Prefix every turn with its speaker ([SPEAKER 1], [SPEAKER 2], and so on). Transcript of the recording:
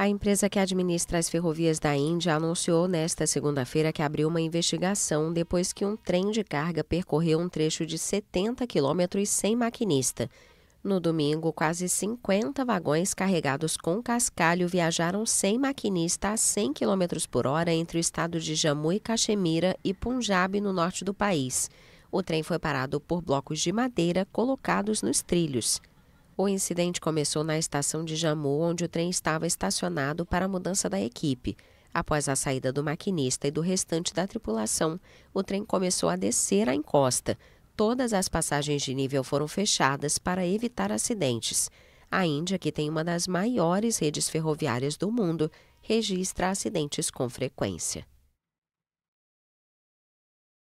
[SPEAKER 1] A empresa que administra as ferrovias da Índia anunciou nesta segunda-feira que abriu uma investigação depois que um trem de carga percorreu um trecho de 70 quilômetros sem maquinista. No domingo, quase 50 vagões carregados com cascalho viajaram sem maquinista a 100 km por hora entre o estado de Jammu e Caxemira e Punjab, no norte do país. O trem foi parado por blocos de madeira colocados nos trilhos. O incidente começou na estação de Jamu, onde o trem estava estacionado para a mudança da equipe. Após a saída do maquinista e do restante da tripulação, o trem começou a descer a encosta. Todas as passagens de nível foram fechadas para evitar acidentes. A Índia, que tem uma das maiores redes ferroviárias do mundo, registra acidentes com frequência.